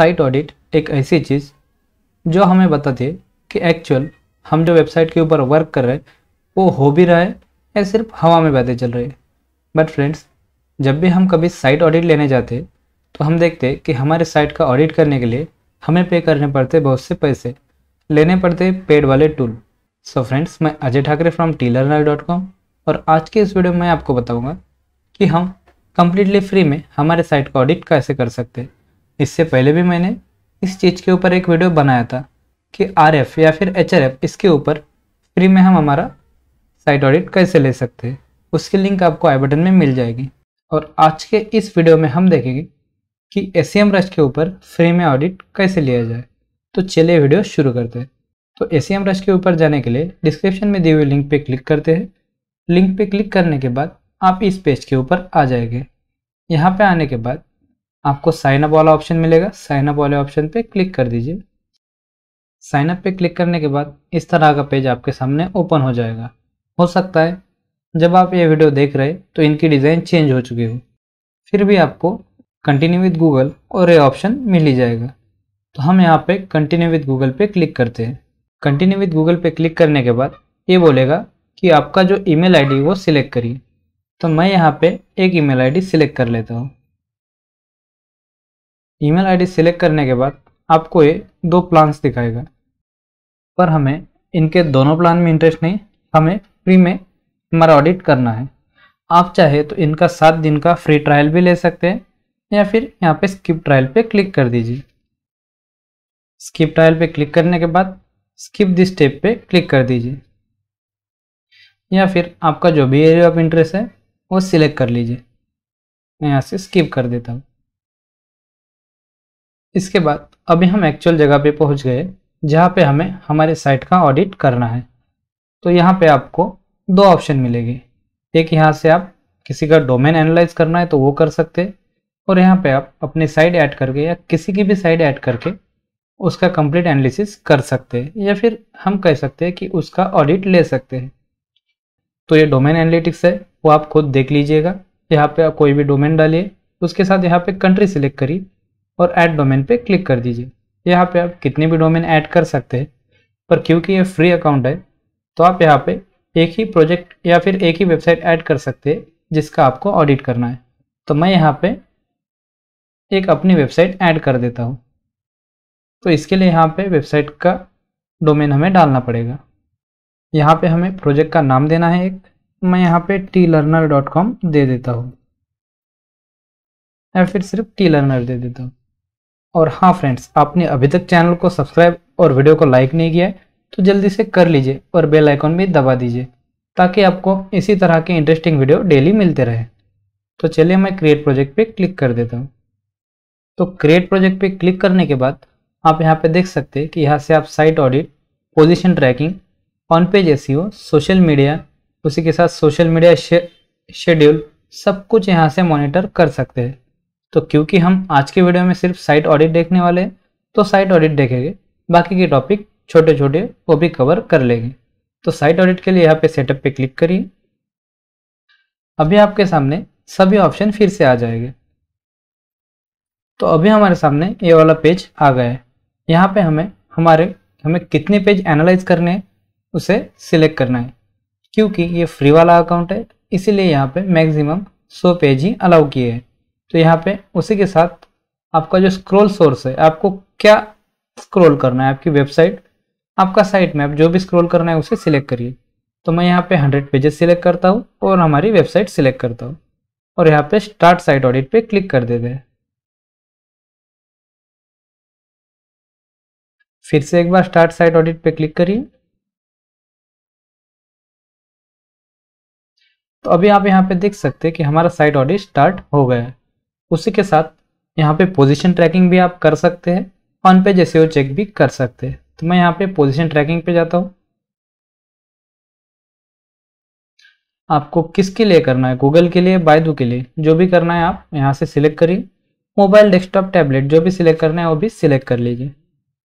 site audit एक ऐसी चीज़ जो हमें बताती है कि एक्चुअल हम जो वेबसाइट के ऊपर वर्क कर रहे हैं वो हो भी रहा है या सिर्फ हवा में बहते चल रही है बट फ्रेंड्स जब भी हम कभी साइट ऑडिट लेने जाते तो हम देखते कि हमारे साइट का ऑडिट करने के लिए हमें पे करने पड़ते बहुत से पैसे लेने पड़ते पेड वाले टूल सो फ्रेंड्स मैं Ajay Thackeray from T dot com और आज के इस वीडियो में आपको बताऊंगा कि हम कम्प्लीटली फ्री में हमारे साइट का ऑडिट कैसे कर सकते हैं इससे पहले भी मैंने इस चीज़ के ऊपर एक वीडियो बनाया था कि आर या फिर एच इसके ऊपर फ्री में हम हमारा साइट ऑडिट कैसे ले सकते हैं उसकी लिंक आपको आई बटन में मिल जाएगी और आज के इस वीडियो में हम देखेंगे कि एस सी रश के ऊपर फ्री में ऑडिट कैसे लिया जाए तो चलिए वीडियो शुरू करते हैं तो ए सी रश के ऊपर जाने के लिए डिस्क्रिप्शन में दी हुई लिंक पे क्लिक करते हैं लिंक पे क्लिक करने के बाद आप इस पेज के ऊपर आ जाएंगे यहाँ पे आने के बाद आपको साइनअप वाला ऑप्शन मिलेगा साइनअप वाले ऑप्शन पे क्लिक कर दीजिए साइनअप पे क्लिक करने के बाद इस तरह का पेज आपके सामने ओपन हो जाएगा हो सकता है जब आप ये वीडियो देख रहे तो इनकी डिज़ाइन चेंज हो चुकी हो फिर भी आपको कंटिन्यू विद गूगल और ये ऑप्शन मिल ही जाएगा तो हम यहाँ पे कंटिन्यू विद गूगल पे क्लिक करते हैं कंटिन्यू विद गूगल पे क्लिक करने के बाद ये बोलेगा कि आपका जो ईमेल आईडी वो सिलेक्ट करिए तो मैं यहाँ पे एक ईमेल आईडी सिलेक्ट कर लेता हूँ ईमेल आईडी सिलेक्ट करने के बाद आपको ये दो प्लान्स दिखाएगा पर हमें इनके दोनों प्लान में इंटरेस्ट नहीं हमें फ्री में हमारा ऑडिट करना है आप चाहे तो इनका सात दिन का फ्री ट्रायल भी ले सकते हैं या फिर यहाँ पे स्किप ट्रायल पे क्लिक कर दीजिए स्किप ट्रायल पे क्लिक करने के बाद स्किप दिस स्टेप पे क्लिक कर दीजिए या फिर आपका जो भी एरिया ऑफ इंटरेस्ट है वो सिलेक्ट कर लीजिए मैं यहाँ से स्किप कर देता हूँ इसके बाद अभी हम एक्चुअल जगह पे पहुंच गए जहाँ पे हमें हमारे साइट का ऑडिट करना है तो यहाँ पे आपको दो ऑप्शन मिलेंगे एक यहाँ से आप किसी का डोमेन एनालाइज करना है तो वो कर सकते हैं और यहाँ पे आप अपनी साइड ऐड करके या किसी की भी साइड ऐड करके उसका कंप्लीट एनालिसिस कर सकते हैं या फिर हम कह सकते हैं कि उसका ऑडिट ले सकते हैं तो ये डोमेन एनालिटिक्स है वो आप खुद देख लीजिएगा यहाँ पे आप कोई भी डोमेन डालिए उसके साथ यहाँ पे कंट्री सिलेक्ट करिए और ऐड डोमेन पे क्लिक कर दीजिए यहाँ पे आप कितने भी डोमेन ऐड कर सकते हैं पर क्योंकि ये फ्री अकाउंट है तो आप यहाँ पे एक ही प्रोजेक्ट या फिर एक ही वेबसाइट ऐड कर सकते हैं जिसका आपको ऑडिट करना है तो मैं यहाँ पे एक अपनी वेबसाइट ऐड कर देता हूँ तो इसके लिए यहाँ पे वेबसाइट का डोमेन हमें डालना पड़ेगा यहाँ पे हमें प्रोजेक्ट का नाम देना है एक मैं यहाँ पे टी लर्नर डॉट दे देता हूँ या फिर सिर्फ टी लर्नर दे देता हूँ और हाँ फ्रेंड्स आपने अभी तक चैनल को सब्सक्राइब और वीडियो को लाइक नहीं किया है तो जल्दी से कर लीजिए और बेल आइकॉन भी दबा दीजिए ताकि आपको इसी तरह के इंटरेस्टिंग वीडियो डेली मिलते रहे तो चलिए मैं क्रिएट प्रोजेक्ट पे क्लिक कर देता हूँ तो क्रिएट प्रोजेक्ट पे क्लिक करने के बाद आप यहाँ पे देख सकते हैं कि यहाँ से आप site audit position tracking on page S social media उसी के साथ सोशल मीडिया शेड्यूल सब कुछ यहाँ से मॉनिटर कर सकते हैं तो क्योंकि हम आज के वीडियो में सिर्फ साइट ऑडिट देखने वाले हैं तो साइट ऑडिट देखेंगे बाकी के टॉपिक छोटे छोटे वो भी कवर कर लेंगे तो साइट ऑडिट के लिए यहाँ पे सेटअप पे क्लिक करिए अभी आपके सामने सभी ऑप्शन फिर से आ जाएंगे तो अभी हमारे सामने ये वाला पेज आ गया है यहाँ पे हमें हमारे हमें कितने पेज एनालाइज करने हैं उसे सिलेक्ट करना है क्योंकि ये फ्री वाला अकाउंट है इसीलिए यहाँ पे मैक्सिमम 100 पेज ही अलाउ किए हैं तो यहाँ पे उसी के साथ आपका जो स्क्रोल सोर्स है आपको क्या स्क्रोल करना है आपकी वेबसाइट आपका साइट में आप जो भी स्क्रोल करना है उसे सिलेक्ट करिए तो मैं यहाँ पे 100 पेजेस सिलेक्ट करता हूँ और हमारी वेबसाइट सिलेक्ट करता हूँ और यहाँ पे स्टार्ट साइट ऑडिट पे क्लिक कर देते हैं फिर से एक बार स्टार्ट साइट ऑडिट पे क्लिक करिए तो अभी आप यहाँ पे देख सकते हैं कि हमारा साइट ऑडिट स्टार्ट हो गया है उसी के साथ यहाँ पे पोजीशन ट्रैकिंग भी आप कर सकते हैं ऑन पेज एस चेक भी कर सकते हैं तो मैं यहाँ पे पोजीशन ट्रैकिंग पे जाता हूँ आपको किसके लिए करना है गूगल के लिए बायदू के लिए जो भी करना है आप यहाँ से सिलेक्ट करिए मोबाइल डेस्कटॉप टैबलेट जो भी सिलेक्ट करना है वो भी सिलेक्ट कर लीजिए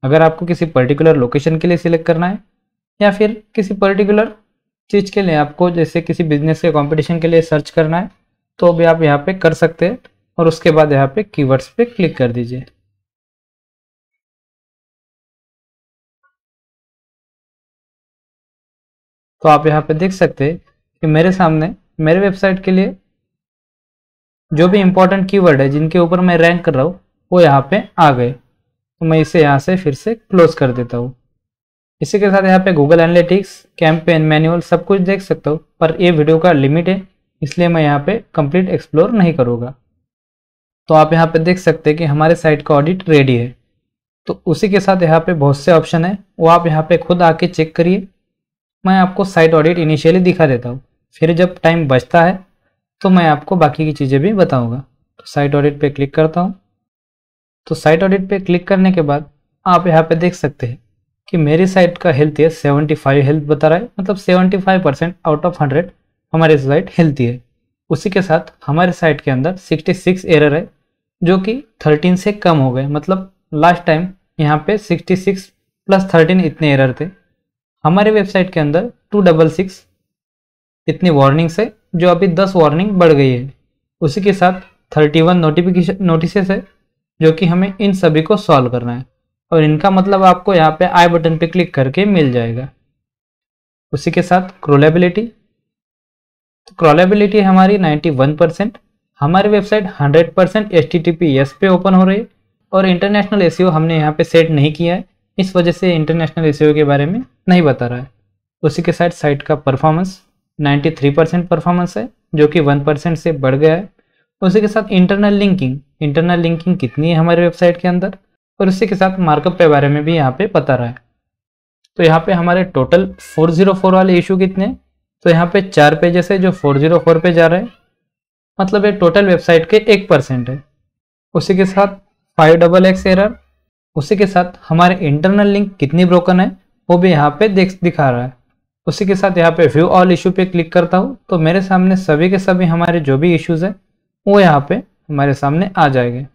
अगर आपको किसी पर्टिकुलर लोकेशन के लिए सिलेक्ट करना है या फिर किसी पर्टिकुलर चीज़ के लिए आपको जैसे किसी बिजनेस के कंपटीशन के लिए सर्च करना है तो भी आप यहाँ पे कर सकते हैं और उसके बाद यहाँ पे कीवर्ड्स पे क्लिक कर दीजिए तो आप यहाँ पे देख सकते हैं कि मेरे सामने मेरे वेबसाइट के लिए जो भी इंपॉर्टेंट कीवर्ड है जिनके ऊपर मैं रैंक कर रहा हूँ वो यहाँ पे आ गए तो मैं इसे यहाँ से फिर से क्लोज कर देता हूँ इसी के साथ यहाँ पे गूगल एनालिटिक्स कैंपेन मैनुअल सब कुछ देख सकता हूँ पर ये वीडियो का लिमिट है इसलिए मैं यहाँ पे कंप्लीट एक्सप्लोर नहीं करूँगा तो आप यहाँ पे देख सकते हैं कि हमारे साइट का ऑडिट रेडी है तो उसी के साथ यहाँ पे बहुत से ऑप्शन है वो आप यहाँ पे खुद आके चेक करिए मैं आपको साइट ऑडिट इनिशियली दिखा देता हूँ फिर जब टाइम बचता है तो मैं आपको बाकी की चीज़ें भी बताऊँगा तो साइट ऑडिट पर क्लिक करता हूँ तो साइट ऑडिट पर क्लिक करने के बाद आप यहाँ पर देख सकते हैं कि मेरी साइट का हेल्थ है सेवेंटी फाइव हेल्थ बता रहा है मतलब seventy five percent out of hundred हमारी साइट हेल्थी है उसी के साथ हमारे साइट के अंदर सिक्सटी सिक्स एरर है जो कि 13 से कम हो गए मतलब लास्ट टाइम यहाँ पे 66 प्लस 13 इतने एरर थे हमारे वेबसाइट के अंदर टू डबल सिक्स इतनी वार्निंग्स है जो अभी 10 वार्निंग बढ़ गई है उसी के साथ 31 नोटिफिकेशन नोटिसेस है जो कि हमें इन सभी को सॉल्व करना है और इनका मतलब आपको यहाँ पे आई बटन पे क्लिक करके मिल जाएगा उसी के साथ क्रोलेबिलिटी तो क्रोलेबिलिटी हमारी वन परसेंट हमारी वेबसाइट 100% परसेंट एस पे ओपन हो रही है और इंटरनेशनल एस e हमने यहाँ पे सेट नहीं किया है इस वजह से इंटरनेशनल एस e के बारे में नहीं बता रहा है उसी के साथ साइट का परफॉर्मेंस 93 परसेंट परफॉर्मेंस है जो कि 1 परसेंट से बढ़ गया है उसी के साथ इंटरनल लिंकिंग इंटरनल लिंकिंग कितनी है हमारी वेबसाइट के अंदर और उसी के साथ मार्कअप के बारे में भी यहाँ पर बता रहा है तो यहाँ पर हमारे टोटल फोर वाले इशू कितने तो यहाँ पे चार पेजेस है जो 404 पे जा रहे हैं मतलब ये टोटल वेबसाइट के एक परसेंट है उसी के साथ फाइव डबल एक्स एरर उसी के साथ हमारे इंटरनल लिंक कितनी ब्रोकन है वो भी यहाँ पे देख दिखा रहा है उसी के साथ यहाँ पे व्यू ऑल इशू पे क्लिक करता हूँ तो मेरे सामने सभी के सभी हमारे जो भी इश्यूज हैं वो यहाँ पे हमारे सामने आ जाएंगे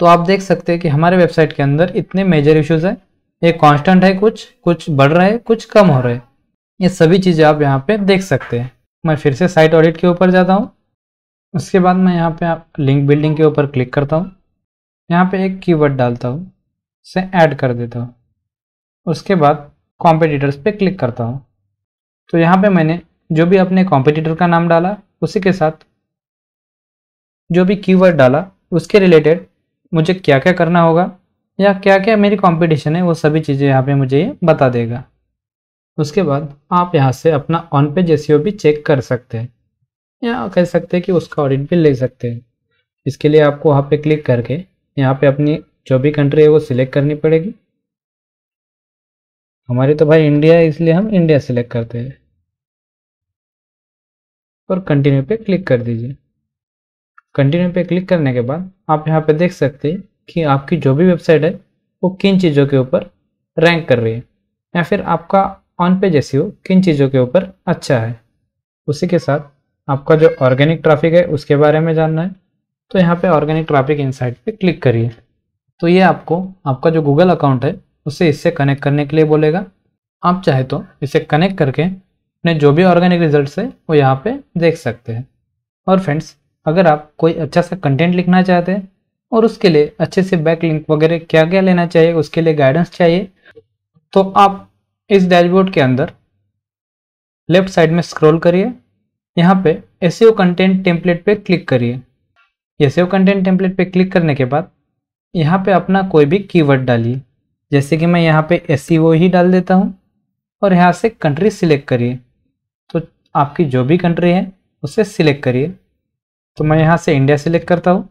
तो आप देख सकते हैं कि हमारे वेबसाइट के अंदर इतने मेजर इश्यूज हैं ये कांस्टेंट है कुछ कुछ बढ़ रहा है कुछ कम हो रहे ये सभी चीज़ें आप यहाँ पे देख सकते हैं मैं फिर से साइट ऑडिट के ऊपर जाता हूँ उसके बाद मैं यहाँ पे आप लिंक बिल्डिंग के ऊपर क्लिक करता हूँ यहाँ पे एक कीवर्ड डालता हूँ उसे ऐड कर देता हूँ उसके बाद कॉम्पिटिटर्स पे क्लिक करता हूँ तो यहाँ पे मैंने जो भी अपने कॉम्पिटिटर का नाम डाला उसी के साथ जो भी कीवर्ड डाला उसके रिलेटेड मुझे क्या क्या करना होगा या क्या क्या मेरी कॉम्पिटिशन है वो सभी चीज़ें यहाँ पर मुझे ये बता देगा उसके बाद आप यहाँ से अपना ऑन पेज एस भी चेक कर सकते हैं या कह सकते हैं कि उसका ऑडिट भी ले सकते हैं इसके लिए आपको वहाँ पे क्लिक करके यहाँ पे अपनी जो भी कंट्री है वो सिलेक्ट करनी पड़ेगी हमारी तो भाई इंडिया है इसलिए हम इंडिया सिलेक्ट करते हैं और कंटिन्यू पे क्लिक कर दीजिए कंटिन्यू पे क्लिक करने के बाद आप यहाँ पे देख सकते हैं कि आपकी जो भी वेबसाइट है वो किन चीज़ों के ऊपर रैंक कर रही है या फिर आपका ऑन पेज हो किन चीज़ों के ऊपर अच्छा है उसी के साथ आपका जो ऑर्गेनिक ट्रैफिक है उसके बारे में जानना है तो यहाँ पे ऑर्गेनिक ट्रैफिक इनसाइट पे क्लिक करिए तो ये आपको आपका जो गूगल अकाउंट है उसे इससे कनेक्ट करने के लिए बोलेगा आप चाहे तो इसे कनेक्ट करके अपने जो भी ऑर्गेनिक रिजल्ट है वो यहाँ पर देख सकते हैं और फ्रेंड्स अगर आप कोई अच्छा सा कंटेंट लिखना चाहते हैं और उसके लिए अच्छे से बैक लिंक वगैरह क्या क्या लेना चाहिए उसके लिए गाइडेंस चाहिए तो आप इस डैशबोर्ड के अंदर लेफ्ट साइड में स्क्रॉल करिए यहाँ पे एस कंटेंट टेम्पलेट पे क्लिक करिए एस कंटेंट टेम्पलेट पे क्लिक करने के बाद यहाँ पे अपना कोई भी कीवर्ड डालिए जैसे कि मैं यहाँ पे एस e ही डाल देता हूँ और यहाँ से कंट्री सिलेक्ट करिए तो आपकी जो भी कंट्री है उसे सिलेक्ट करिए तो मैं यहाँ से इंडिया सिलेक्ट करता हूँ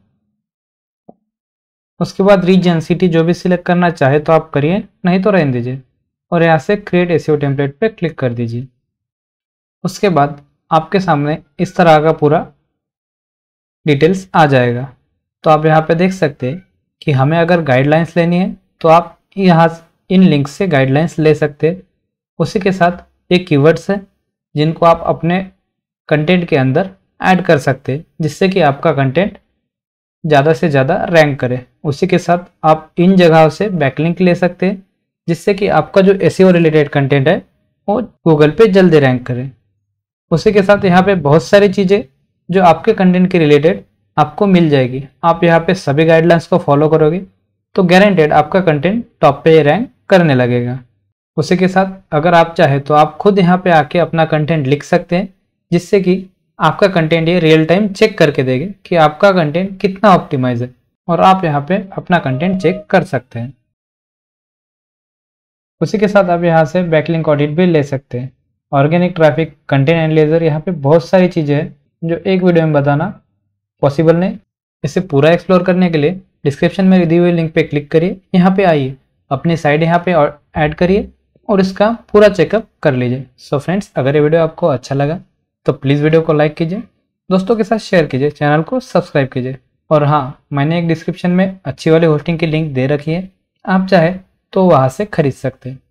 उसके बाद रीजन सिटी जो भी सिलेक्ट करना चाहे तो आप करिए नहीं तो रहने दीजिए और यहाँ से क्रिएट एस टेम्पलेट पे क्लिक कर दीजिए उसके बाद आपके सामने इस तरह का पूरा डिटेल्स आ जाएगा तो आप यहाँ पे देख सकते हैं कि हमें अगर गाइडलाइंस लेनी है तो आप यहाँ इन लिंक से गाइडलाइंस ले सकते हैं उसी के साथ ये कीवर्ड्स हैं जिनको आप अपने कंटेंट के अंदर ऐड कर सकते हैं जिससे कि आपका कंटेंट ज़्यादा से ज़्यादा रैंक करे उसी के साथ आप इन जगहों से बैकलिंक ले सकते हैं जिससे कि आपका जो एस रिलेटेड कंटेंट है वो गूगल पे जल्दी रैंक करें उसी के साथ यहाँ पे बहुत सारी चीज़ें जो आपके कंटेंट के रिलेटेड आपको मिल जाएगी आप यहाँ पे सभी गाइडलाइंस को फॉलो करोगे तो गारंटेड आपका कंटेंट टॉप पे रैंक करने लगेगा उसी के साथ अगर आप चाहे तो आप खुद यहाँ पे आके अपना कंटेंट लिख सकते हैं जिससे कि आपका कंटेंट ये रियल टाइम चेक करके देगा कि आपका कंटेंट कितना ऑप्टिमाइज है और आप यहाँ पे अपना कंटेंट चेक कर सकते हैं उसी के साथ आप यहाँ से बैकलिंक ऑडिट भी ले सकते हैं ऑर्गेनिक ट्रैफिक कंटेंट एनालाइजर यहाँ पे बहुत सारी चीज़ें हैं जो एक वीडियो में बताना पॉसिबल नहीं इसे पूरा एक्सप्लोर करने के लिए डिस्क्रिप्शन में दी हुई लिंक पे क्लिक करिए यहाँ पे आइए अपनी साइड यहाँ पे ऐड करिए और इसका पूरा चेकअप कर लीजिए सो फ्रेंड्स अगर ये वीडियो आपको अच्छा लगा तो प्लीज़ वीडियो को लाइक कीजिए दोस्तों के साथ शेयर कीजिए चैनल को सब्सक्राइब कीजिए और हाँ मैंने एक डिस्क्रिप्शन में अच्छी वाली होस्टिंग की लिंक दे रखी है आप चाहे तो वहाँ से खरीद सकते हैं